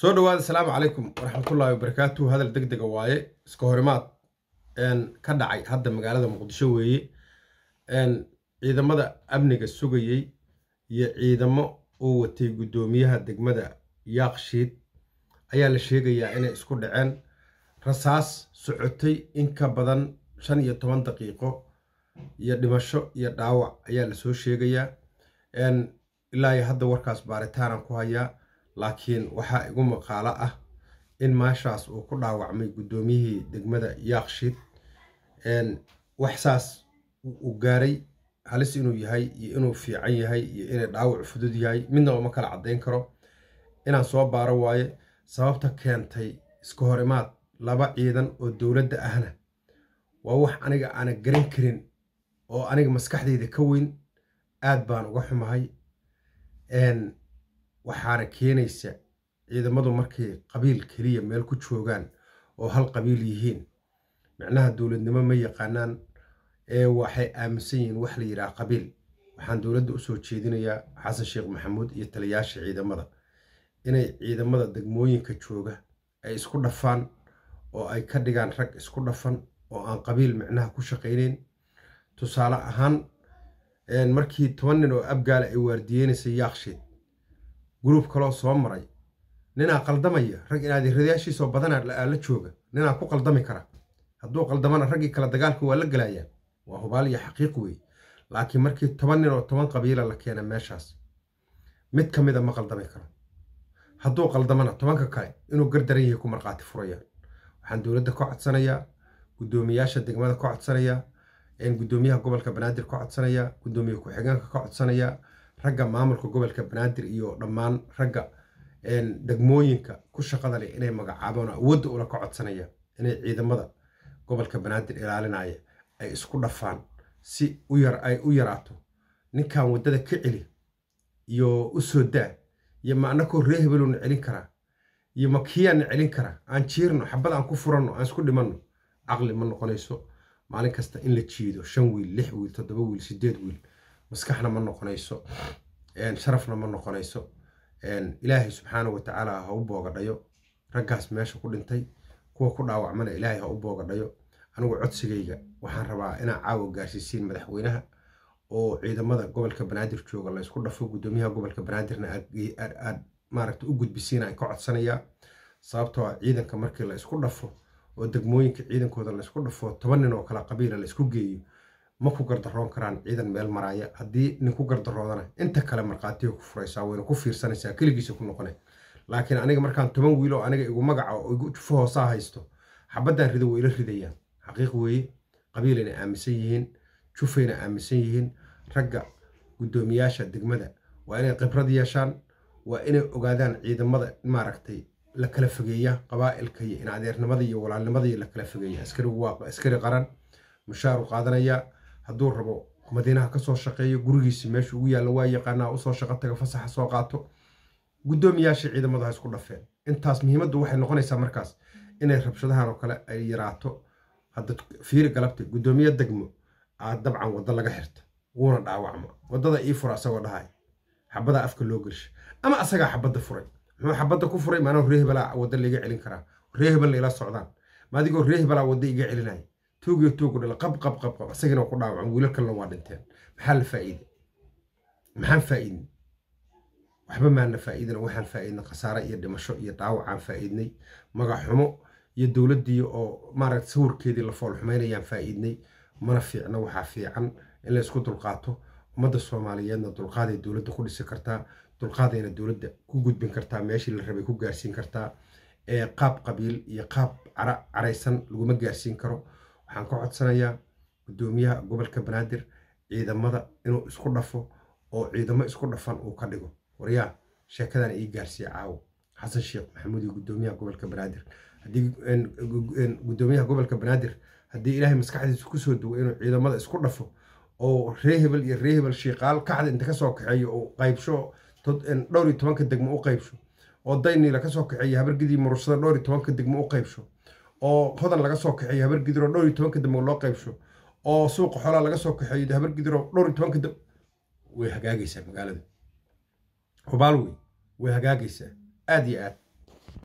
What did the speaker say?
soo dhawaada asalaamu calaykum waraxmatullaahi wabarakaatu hadal deg dega ah waaye iska horimaad ka dhacay hadda magaalada muqdisho weeye ciidamada amniga sugayey iyo ciidamo uu watay guddoomiyaha degmada yaaqshiid ayaa la sheegayaa inay isku dhaceen rasaas socotay in ka badan shan iyo toban daqiiqo iyo dhimasho iyo dhaawac ayaa la soo sheegayaa ilaa hadda warkaas baaritaanaan ku hayaa laakiin waxaa igu maqaalo ah in maashaas uu ku dhaawacmay guddoomiyihii degmada yaakshiid wax saas u gaaray halis inuu yahay iyo inuu fiican yahay iyo inay dhaawac fudud yahay midna uma kala caddayn karo inaan soo baaro waaye sababta keentay iska hor imaad laba ciidan oo dowladda ahna waa wax aniga aana garan karin oo aniga maskaxdayda ka weyn aad baan uga xumahay waxaana keenaysa ciidamadu markay qabiil keliya meel ku joogaan oo hal qabiil yihiin micnaha dowladnimo ma yaqaanaan ee waxay aaminsan yihiin wax la yidhaha qabiil waxaan dowladda usoo jeedinayaa xasan sheekh maxamuud iyo taliyaasha ciidamada inay ciidamada degmooyinka jooga ay isku dhafaan oo ay ka dhigaan rag isku dhafan oo aan qabiil micnaha ku shaqaynayn tusaale ahaan markii toban nin oo abgaala ay waardiyeynaysa yaakshiid gruub kaloo soo maray ninaa qaldamaya rag inaad radayaashiisoo badanaa aala jooga ninaa ku qaldami kara hadduu qaldamana raggii kale dagaalka waa la gelayaa waa hubaal iyo xaqiiq weeye laakiin markii toban nin oo toban qabiila la keena meeshaas mid ka mida ma qaldami karo hadduu qaldamana tobanka kale inuu gardaran yahay ku markhaati furayaan waxaan dowladda ka codsanayaa guddoomiyaasha degmada ka codsanayaa gudoomiyaha gobolka banaadir ka codsanayaa guddoomiye ku-xigeenka ka codsanayaa ragga maamulka gobolka banaadir iyo dhammaan ragga degmooyinka ku shaqada leh inay magacaabaan awoodda ula ka codsanaya inay ciidamada gobolka banaadir ilaalinaya ay isku dhafaan si ay u yaraato ninkan waddada ka celi iyo u soo daa iyo ma annakoo ree hebelowna celin karaa iyo ma kiyaanna celin karaa aan jiirno xabad aan ku furanno aan isku dhimanno caqli ma noqonayso maalin kasta in la jiido shan wiil lix wiil toddoba wiil sideed wiil maskaxna ma noqonayso sharafna ma noqonayso ilaahay subxaana watacaala ha u boogadhayo raggaas meesha ku dhintay kuwa ku dhaawacmana ilaahay ha u boogadhayo anigu codsigayga waxaan rabaa inaa caawa gaarsiisiin madaxweynaha oo ciidamada gobolka banaadir jooga laysku dhafo guddoomiyaha gobolka banaadirna aad maaragta u gudbisiina ay ka codsanayaa sababtoo ah ciidanka markii la isku dhafo oo degmooyinka ciidankooda laysku dhafo toban nin oo kala qabiila laysku geeyo ma ku gardaroon karaan ciidan meel maraaya haddii nin ku gardaroodana inta kale markhaatiya ku furaysaa wayna ku fiirsanaysaa keligiisa ku noqone laakiin aniga markaan toban wiil aniga igu magaca oo igu fahoosaa haysto xabaddaan rido wayla ridayaan xaqiiq weeye qabiilayna aaminsan yihiin jufayna aaminsan yihiin ragga guddoomiyaasha degmada waa inay khibrad yeeshaan waa inay ogaadaan ciidamada maaragtay la kala fogeeya qabaa'ilka iyo in iyo walaalnimada iyo la kala fogeeya askarigu waa askari qaran mushaaru qaadanaya hadduu rabo madiinaha kasoo shaqeeyo gurigiisi meesha ugu yaalla waa yaqaanaa usoo shaqo taga fasaxa soo qaato guddoomiyaashii ciidamadu ha isku dhafeen intaas muhiimaddu waxay noqonaysaa markaas inay rabshadahan oo kale ay yaraato hadda fiiri galabta guddoomiye degmo aad dabcan waddo laga xirta wuuna dhaawacmo waddada ii fura asagoo dhahay xabada afka loo gelsha ama asagaa xabadda furay muxuu xabadda ku furay maanaa reehbalaa wadda laiga celin karaa reehbal la ila socdaan maadigoo reehbalaa wadda iga celinaya toogiyo toogu dhala qab qab qab qab isagina ku dhaawacan wiilal kalena waa dhinteen maxaa la faa'iide maxaan faa'iidnay waxba maana faa'iidina waxaan faa'iidnay khasaare iyo dhimasho iyo dhaawacaan faa'iidnay magaxxumo iyo dowladdii oo maaragta sawirkeedii la fool xumaynayaan faa'iidnay mana fiicno waxaa fiican in la isku dulqaato ummadda soomaaliyeedna dulqaaday dowladda ku dhisi kartaa dulqaadayna dowladda ku gudbin kartaa meeshii la rabay ku gaarsiin kartaa qaab qabiil iyo qaab caraysan laguma gaarsiin karo waxaan ka codsanayaa guddoomiyaha gobolka banaadir ciidamada inuu isku dhafo oo ciidamo isku dhafan uu ka dhigo waryaa sheekadan ii gaarsiiya caawo xasan sheekh maxamuudi guddoomiyaha gobolka banaadir guddoomiyaha gobolka banaadir haddii ilaahay maskaxdiisa kusoo duwo inuu ciidamada isku dhafo oo reehebel iyo reehebel hebel shiiqaal kacda inta kasoo kaxeeyo oo qaybsho dhowr iyo tobanka degmo u qaybsho oo dayniila kasoo kaxeeya habargidii murushada dhowr iyo tobanka degmo u qaybsho oo hodan laga soo kaxeeyo habar gidir oo dhowr iyo tobanka dambe loo qaybsho oo suuqa xoolaha laga soo kaxeeyo habar gidir oo dhowr iyo tobanka dambe way hagaagaysaa magaalada hubaal wey way hagaagaysaa aad iyo aad